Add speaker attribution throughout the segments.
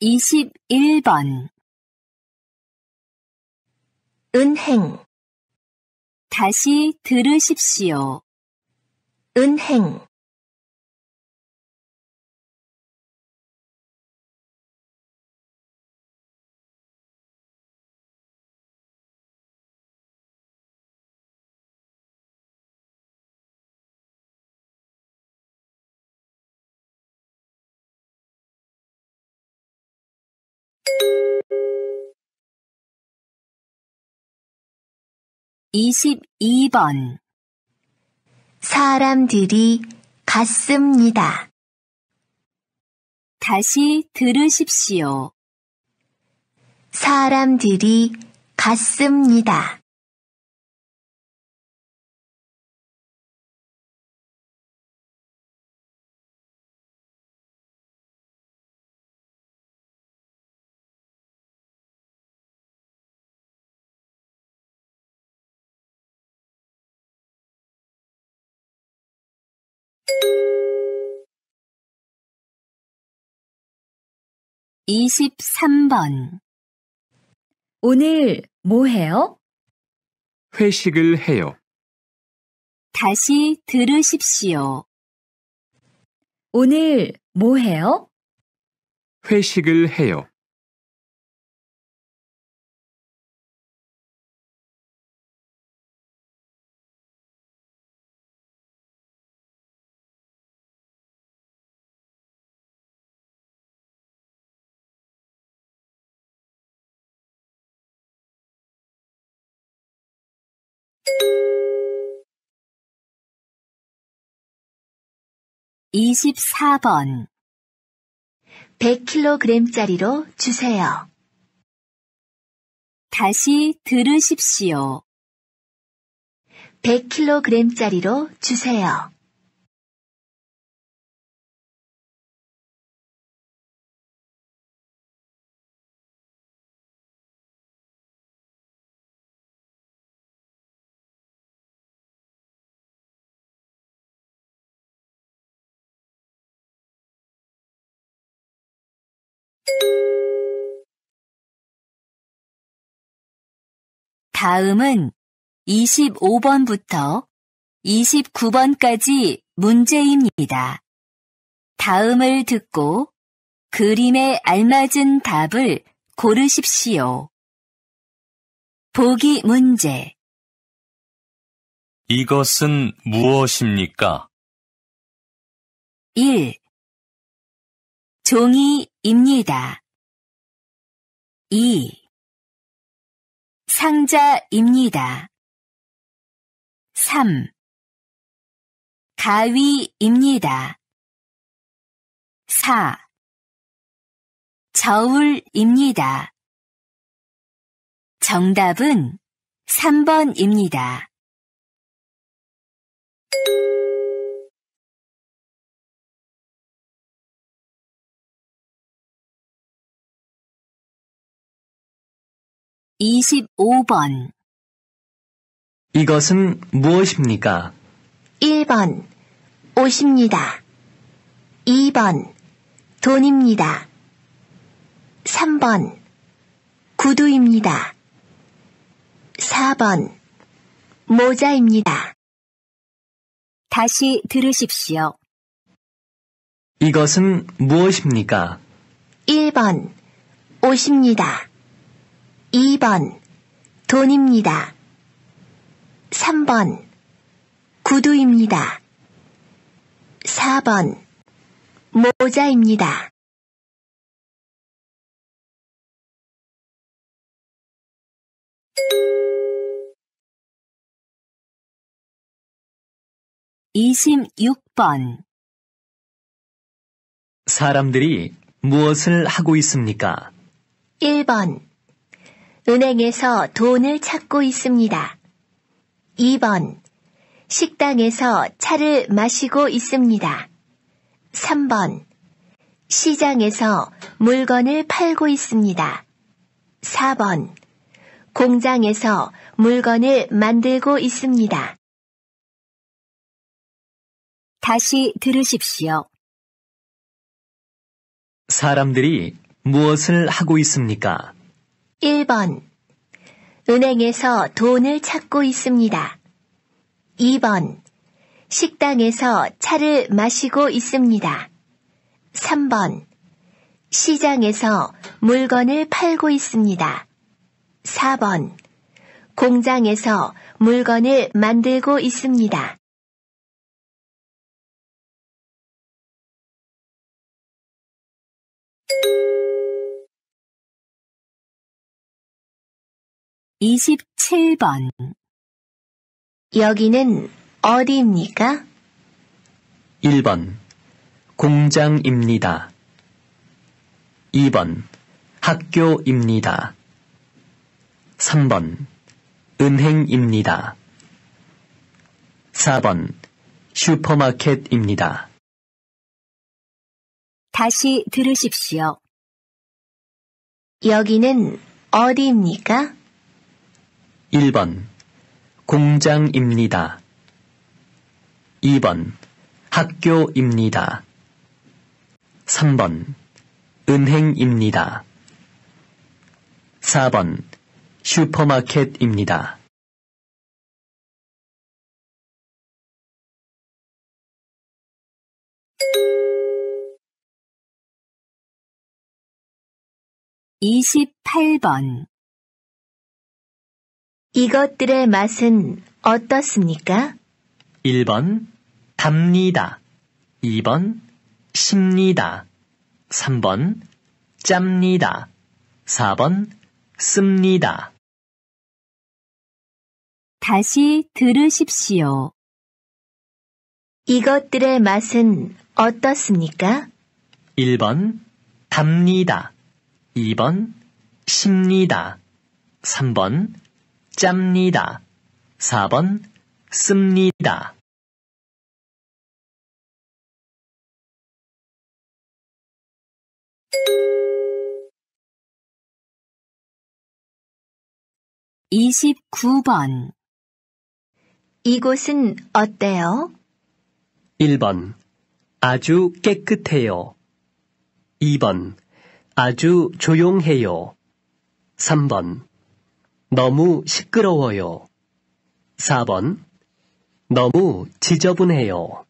Speaker 1: 21번 은행 다시 들으십시오. 은행 22번 사람들이 갔습니다. 다시 들으십시오. 사람들이 갔습니다. 23번 오늘 뭐 해요? 회식을 해요. 다시 들으십시오. 오늘 뭐 해요? 회식을 해요. 24번 100kg짜리로 주세요. 다시 들으십시오. 100kg짜리로 주세요. 다음은 25번부터
Speaker 2: 29번까지 문제입니다. 다음을 듣고
Speaker 1: 그림에 알맞은 답을 고르십시오. 보기 문제 이것은 무엇입니까? 1. 종이입니다. 2. 상자입니다. 3. 가위입니다. 4. 저울입니다. 정답은 3번입니다. 25번
Speaker 3: 이것은 무엇입니까?
Speaker 4: 1번 옷입니다. 2번 돈입니다. 3번 구두입니다. 4번 모자입니다.
Speaker 2: 다시 들으십시오.
Speaker 3: 이것은 무엇입니까?
Speaker 4: 1번 옷입니다. 2번 돈입니다. 3번 구두입니다.
Speaker 1: 4번 모자입니다. (26번)
Speaker 3: 사람들이 무엇을 하고 있습니까?
Speaker 4: (1번) 은행에서 돈을 찾고 있습니다. 2번. 식당에서 차를 마시고 있습니다. 3번. 시장에서 물건을 팔고 있습니다. 4번.
Speaker 1: 공장에서 물건을 만들고 있습니다. 다시 들으십시오.
Speaker 3: 사람들이 무엇을 하고 있습니까?
Speaker 4: 1번 은행에서 돈을 찾고 있습니다. 2번 식당에서 차를 마시고 있습니다. 3번 시장에서 물건을 팔고 있습니다. 4번
Speaker 1: 공장에서 물건을 만들고 있습니다. 27번 여기는 어디입니까?
Speaker 3: 1번 공장입니다. 2번 학교입니다. 3번 은행입니다. 4번 슈퍼마켓입니다.
Speaker 1: 다시 들으십시오. 여기는 어디입니까?
Speaker 3: 1번 공장입니다. 2번 학교입니다. 3번 은행입니다. 4번
Speaker 1: 슈퍼마켓입니다. (28번) 이것들의 맛은 어떻습니까?
Speaker 3: 1번 답니다. 2번 십니다. 3번 짭니다. 4번 씁니다.
Speaker 2: 다시 들으십시오.
Speaker 4: 이것들의 맛은 어떻습니까?
Speaker 3: 1번 답니다. 2번 십니다. 3번 짭니다. 4번 씁니다.
Speaker 1: 이십번 이곳은 어때요?
Speaker 3: 1번 아주 깨끗해요. 2번 아주 조용해요. 3번 너무 시끄러워요. 4번. 너무 지저분해요.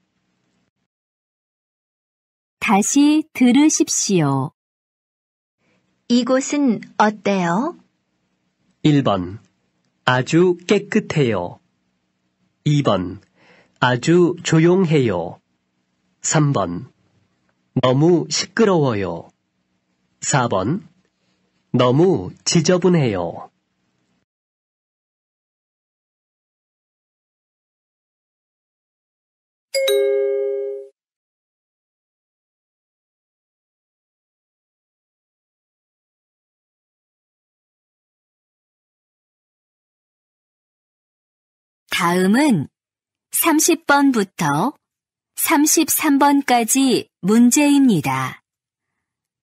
Speaker 2: 다시 들으십시오.
Speaker 4: 이곳은 어때요?
Speaker 3: 1번. 아주 깨끗해요. 2번. 아주 조용해요. 3번. 너무 시끄러워요. 4번. 너무 지저분해요.
Speaker 1: 다음은 30번부터
Speaker 2: 33번까지 문제입니다.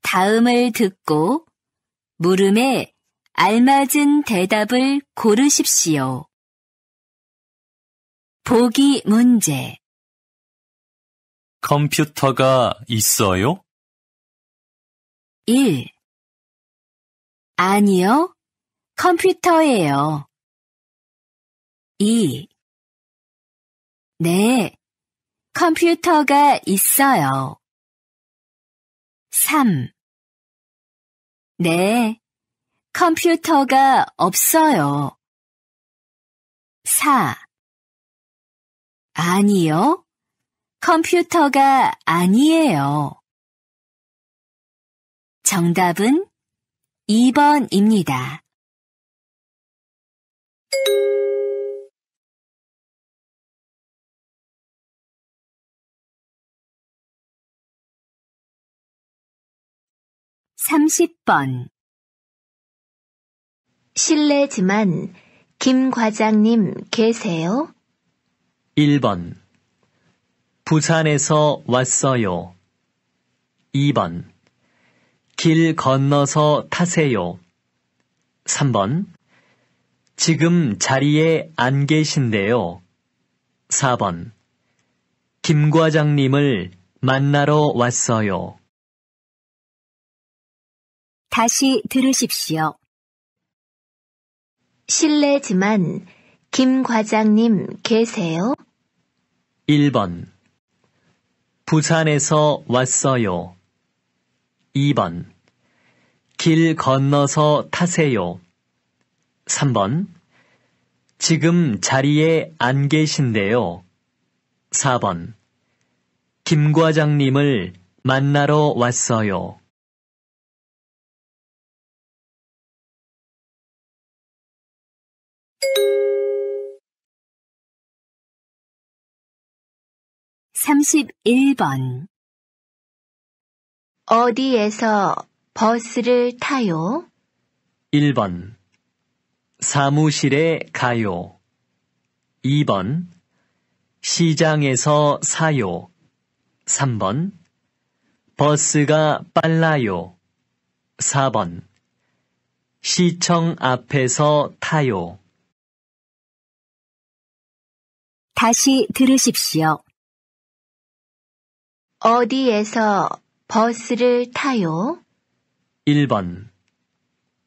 Speaker 2: 다음을 듣고 물음에 알맞은 대답을
Speaker 1: 고르십시오. 보기 문제 컴퓨터가 있어요? 1. 아니요. 컴퓨터예요. 2. 네, 컴퓨터가 있어요. 3. 네, 컴퓨터가 없어요. 4. 아니요, 컴퓨터가 아니에요. 정답은 2번입니다. 30번 실례지만
Speaker 4: 김 과장님 계세요?
Speaker 3: 1번 부산에서 왔어요. 2번 길 건너서 타세요. 3번 지금 자리에 안 계신데요. 4번 김 과장님을 만나러 왔어요.
Speaker 1: 다시 들으십시오.
Speaker 4: 실례지만 김 과장님 계세요?
Speaker 3: 1번 부산에서 왔어요. 2번 길 건너서 타세요. 3번 지금 자리에 안 계신데요. 4번 김 과장님을 만나러 왔어요.
Speaker 1: 31번 어디에서
Speaker 4: 버스를 타요?
Speaker 3: 1번 사무실에 가요. 2번 시장에서 사요. 3번 버스가 빨라요. 4번 시청 앞에서 타요.
Speaker 1: 다시 들으십시오. 어디에서 버스를 타요?
Speaker 3: 1번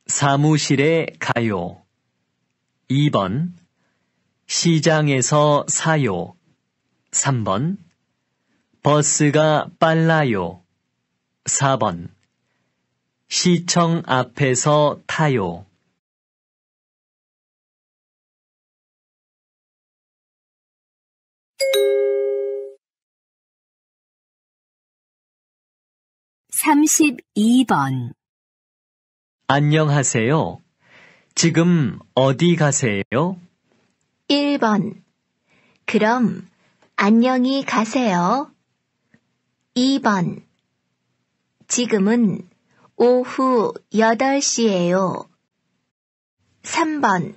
Speaker 3: 사무실에 가요. 2번 시장에서 사요. 3번 버스가 빨라요. 4번 시청 앞에서 타요. 32번 안녕하세요. 지금 어디 가세요?
Speaker 4: 1번 그럼 안녕히 가세요. 2번 지금은 오후 8시예요. 3번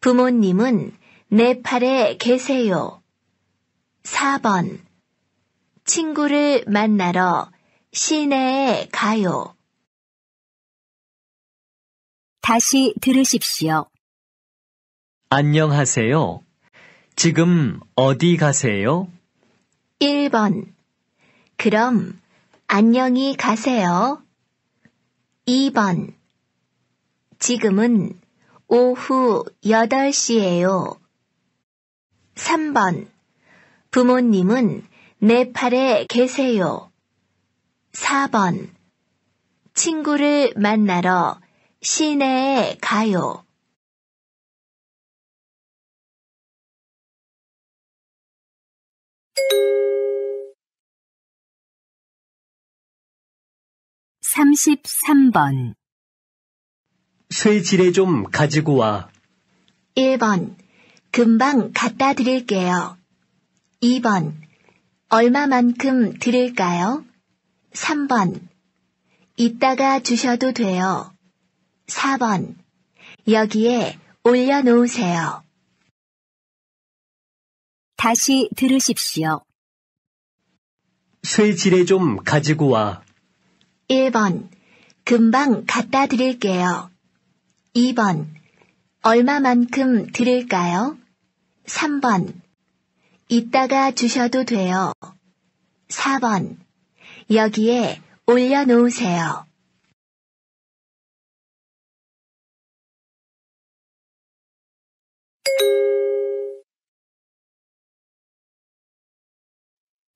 Speaker 4: 부모님은 네 팔에 계세요. 4번 친구를 만나러 시내에 가요.
Speaker 1: 다시 들으십시오.
Speaker 3: 안녕하세요. 지금 어디 가세요?
Speaker 4: 1번. 그럼 안녕히 가세요. 2번. 지금은 오후 8시예요. 3번. 부모님은 내 팔에 계세요. 4번.
Speaker 1: 친구를 만나러 시내에 가요. 삼십번
Speaker 3: 쇠지레 좀 가지고 와.
Speaker 4: 1번. 금방 갖다 드릴게요. 2번. 얼마만큼 드릴까요? 3번. 이따가 주셔도 돼요. 4번. 여기에
Speaker 2: 올려놓으세요. 다시 들으십시오.
Speaker 3: 쇠지레 좀 가지고 와.
Speaker 4: 1번. 금방 갖다 드릴게요. 2번. 얼마만큼 드릴까요? 3번. 이따가 주셔도
Speaker 1: 돼요. 4번. 여기에 올려놓으세요.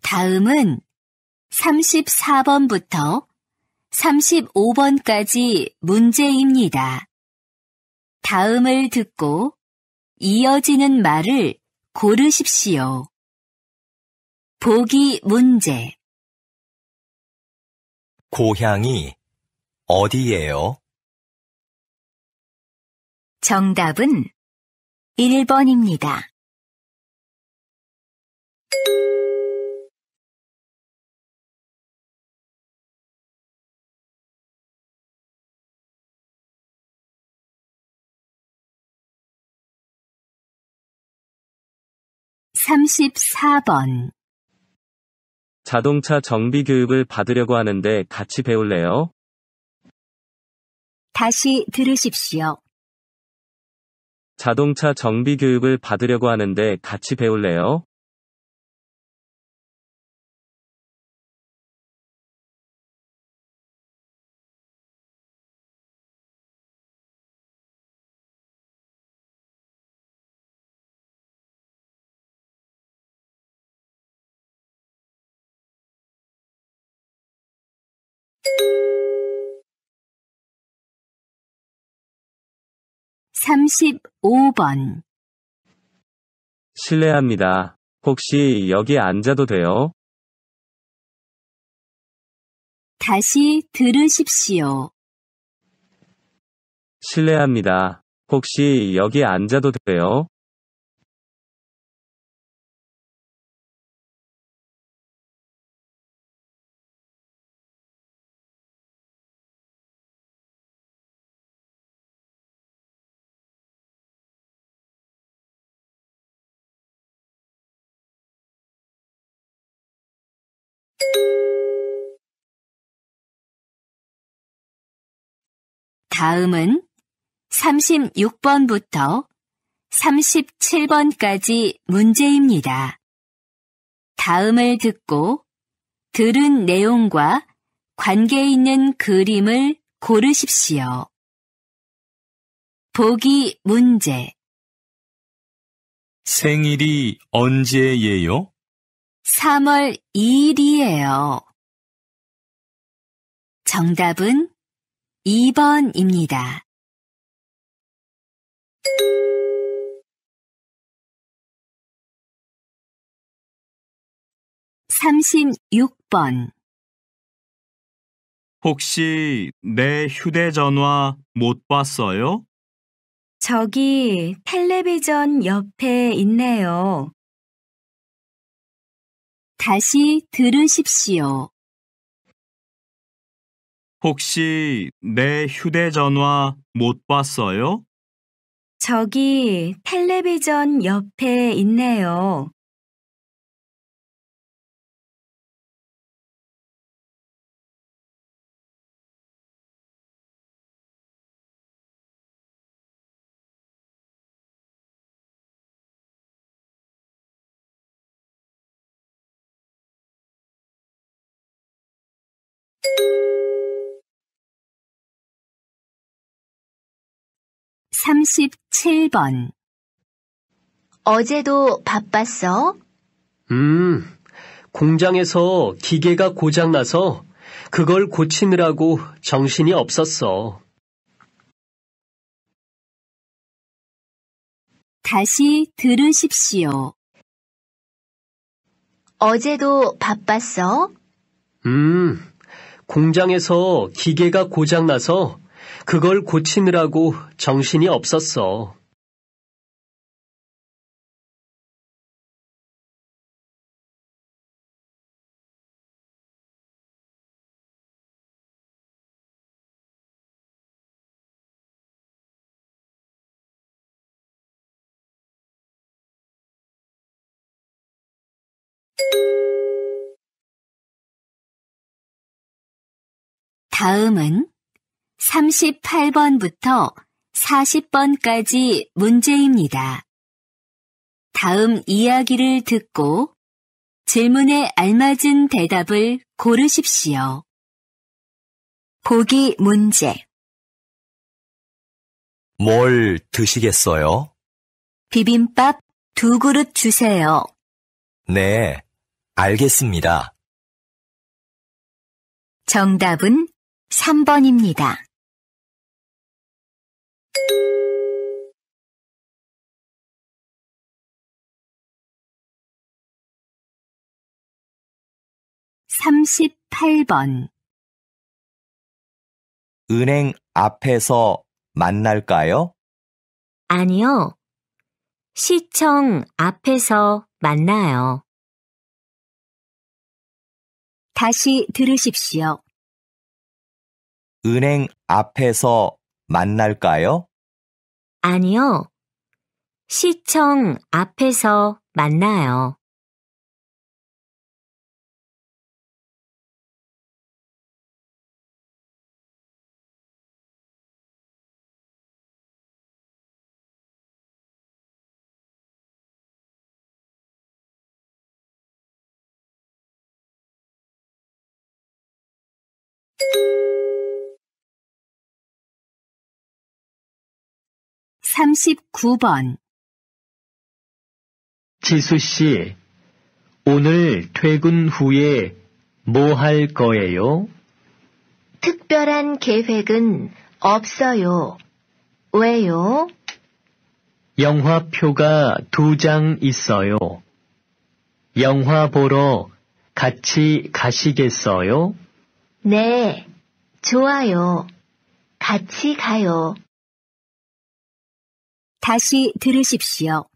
Speaker 1: '다음은 34번부터
Speaker 2: 35번까지 문제입니다. 다음을 듣고
Speaker 1: 이어지는 말을 고르십시오. 보기 문제. 고향이 어디예요? 정답은 1번입니다. 34번 자동차 정비 교육을 받으려고 하는데 같이 배울래요? 다시 들으십시오. 자동차 정비 교육을 받으려고 하는데 같이 배울래요? 35번 실례합니다. 혹시 여기 앉아도 돼요? 다시 들으십시오. 실례합니다. 혹시 여기 앉아도 돼요? 다음은 36번부터
Speaker 2: 37번까지 문제입니다. 다음을 듣고 들은 내용과 관계 있는
Speaker 1: 그림을 고르십시오. 보기 문제 생일이 언제예요? 3월 2일이에요. 정답은 2번입니다. 삼십번 혹시 내 휴대전화 못 봤어요? 저기 텔레비전 옆에 있네요. 다시 들으십시오.
Speaker 3: 혹시 내 휴대전화 못 봤어요?
Speaker 1: 저기 텔레비전 옆에 있네요. 37번 어제도 바빴어?
Speaker 3: 음, 공장에서 기계가 고장나서 그걸 고치느라고 정신이 없었어.
Speaker 1: 다시 들으십시오.
Speaker 4: 어제도 바빴어?
Speaker 3: 음, 공장에서 기계가 고장나서 그걸 고치느라고 정신이 없었어.
Speaker 1: 다음은
Speaker 2: 38번부터 40번까지 문제입니다. 다음 이야기를 듣고 질문에 알맞은 대답을 고르십시오.
Speaker 1: 보기 문제. 뭘 드시겠어요? 비빔밥 두 그릇 주세요. 네, 알겠습니다. 정답은 3번입니다. 38번 은행 앞에서 만날까요? 아니요. 시청 앞에서 만나요. 다시 들으십시오. 은행 앞에서 만날까요? 아니요. 시청 앞에서 만나요. 39번
Speaker 3: 지수 씨, 오늘 퇴근 후에 뭐 할 거예요? 특별한
Speaker 4: 계획은 없어요. 왜요?
Speaker 3: 영화표가 두 장 있어요. 영화 보러 같이 가시겠어요?
Speaker 4: 네,
Speaker 2: 좋아요.
Speaker 1: 같이 가요. 다시 들으십시오.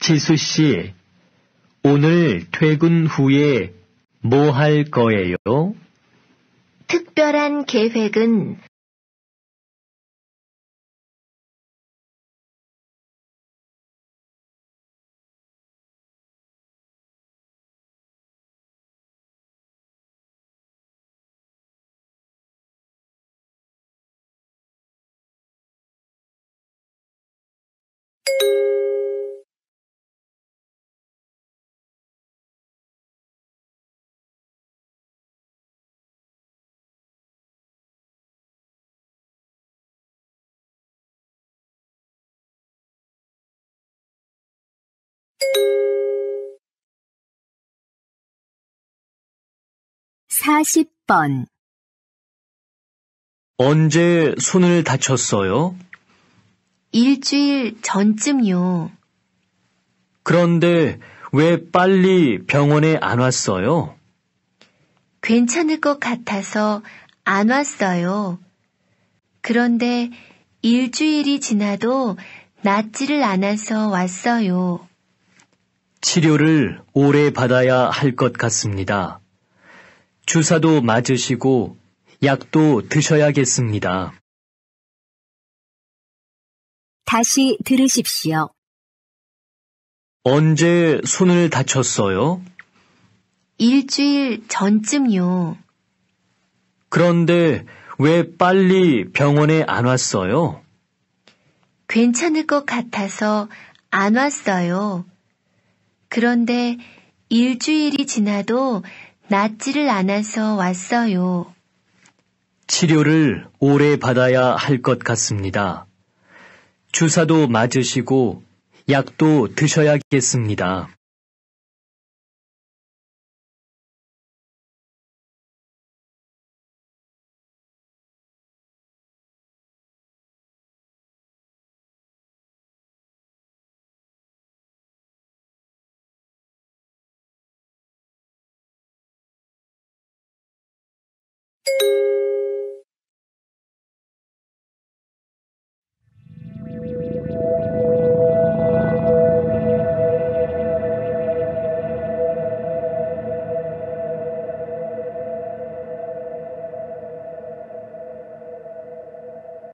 Speaker 3: 지수 씨, 오늘 퇴근 후에 뭐 할 거예요?
Speaker 1: 특별한 계획은 40번
Speaker 3: 언제 손을 다쳤어요?
Speaker 4: 일주일 전쯤요.
Speaker 3: 그런데 왜 빨리 병원에 안 왔어요?
Speaker 4: 괜찮을 것 같아서 안 왔어요. 그런데 일주일이 지나도 낫지를 않아서 왔어요.
Speaker 3: 치료를 오래 받아야 할 것 같습니다. 주사도 맞으시고 약도 드셔야겠습니다.
Speaker 1: 다시 들으십시오.
Speaker 3: 언제 손을 다쳤어요?
Speaker 4: 일주일 전쯤요.
Speaker 3: 그런데 왜 빨리 병원에 안 왔어요?
Speaker 4: 괜찮을 것 같아서 안 왔어요. 그런데 일주일이 지나도 낫지를 않아서 왔어요.
Speaker 3: 치료를 오래 받아야 할 것 같습니다. 주사도 맞으시고 약도 드셔야겠습니다.